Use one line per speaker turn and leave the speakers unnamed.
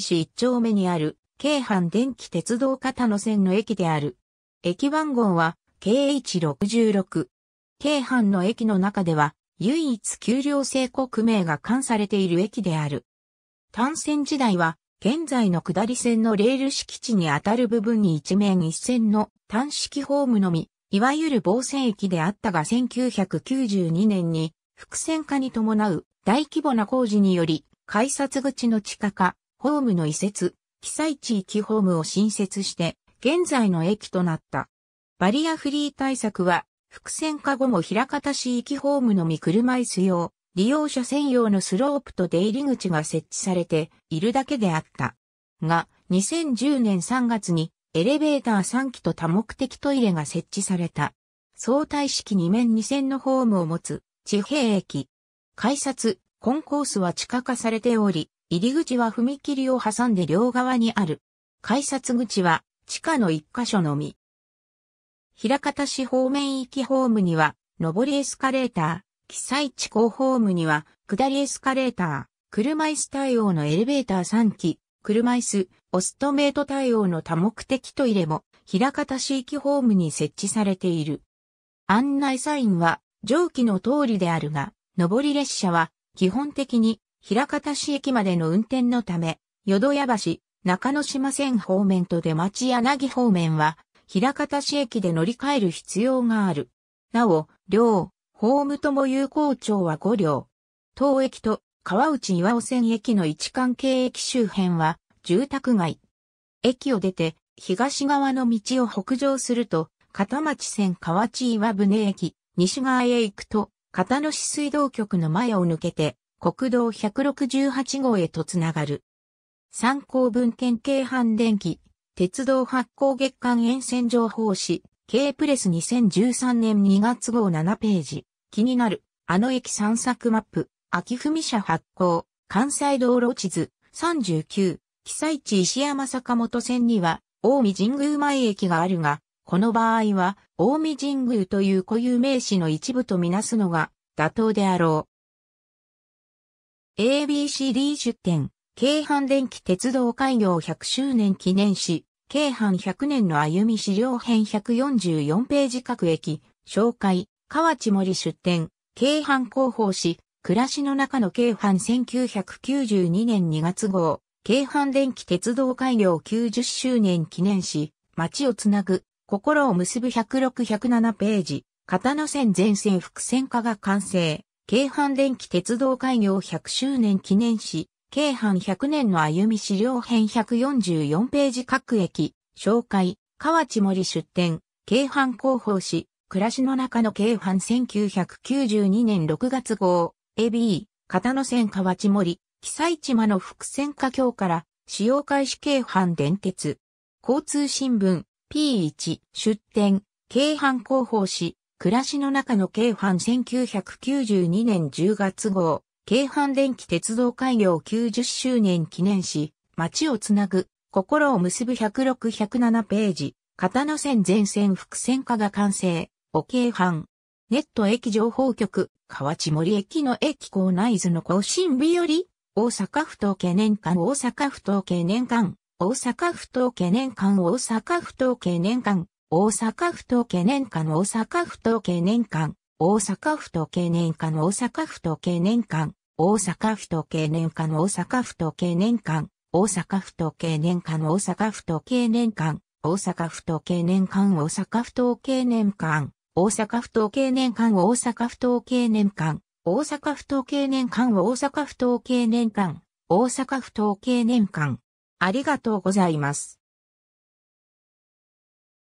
市一丁目にある、京阪電気鉄道片野線の駅である。駅番号は、KH66。京阪の駅の中では、唯一給料制国名が冠されている駅である。単線時代は、現在の下り線のレール敷地にあたる部分に一面一線の単式ホームのみ、いわゆる防線駅であったが1992年に、複線化に伴う大規模な工事により、改札口の地下化、ホームの移設、被災地域ホームを新設して、現在の駅となった。バリアフリー対策は、伏線化後も平方市域ホームのみ車椅子用、利用者専用のスロープと出入り口が設置されているだけであった。が、2010年3月にエレベーター3機と多目的トイレが設置された。相対式2面2線のホームを持つ地平駅。改札、コンコースは地下化されており、入り口は踏切を挟んで両側にある。改札口は地下の一箇所のみ。平方市方面行きホームには、上りエスカレーター、記載地高ホームには、下りエスカレーター、車椅子対応のエレベーター3機、車椅子、オストメイト対応の多目的トイレも、平方市行きホームに設置されている。案内サインは、上記の通りであるが、上り列車は、基本的に平方市駅までの運転のため、淀屋橋、中野島線方面と出町柳方面は、平方市駅で乗り換える必要がある。なお、両、ホームとも有効庁は5両。当駅と川内岩尾線駅の位置関係駅周辺は住宅街。駅を出て東側の道を北上すると、片町線河内岩船駅、西側へ行くと、片野市水道局の前を抜けて、国道168号へとつながる。参考文献京阪電気、鉄道発行月間沿線情報誌、K プレス2013年2月号7ページ。気になる、あの駅散策マップ、秋文社発行、関西道路地図、39、被災地石山坂本線には、大見神宮前駅があるが、この場合は、大見神宮という固有名詞の一部とみなすのが妥当であろう。ABCD 出展、京阪電気鉄道開業100周年記念誌、京阪100年の歩み資料編144ページ各駅、紹介、河内森出展、京阪広報誌、暮らしの中の京阪1992年2月号、京阪電気鉄道開業90周年記念誌、街をつなぐ、心を結ぶ106-107ページ、片野線全線伏線化が完成。京阪電気鉄道開業100周年記念誌、京阪100年の歩み資料編144ページ各駅、紹介、河内森出店、京阪広報誌、暮らしの中の京阪1992年6月号、AB、片野線河内森、被災地間の伏線下橋から、使用開始京阪電鉄。交通新聞、P1、出店、京阪広報誌、暮らしの中の京阪1992年10月号、京阪電気鉄道開業90周年記念し、街をつなぐ、心を結ぶ106-107ページ、片野線全線伏線化が完成、お京阪。ネット駅情報局、河内森駅の駅構内図の更新日より、大阪府東経年間大阪府東経年間大阪府東経年間大阪府東経年間大阪府統計年間大阪府と計年間大阪府と計年間大阪府と計年間大阪府と計年間大阪府と計年間大阪府と計年間大阪府と計年間大阪府と計年間大阪府と計年間大阪府と計年間大阪府と計年間大阪府と計年間大阪府と計年間大阪府と計年間ありがとうございます。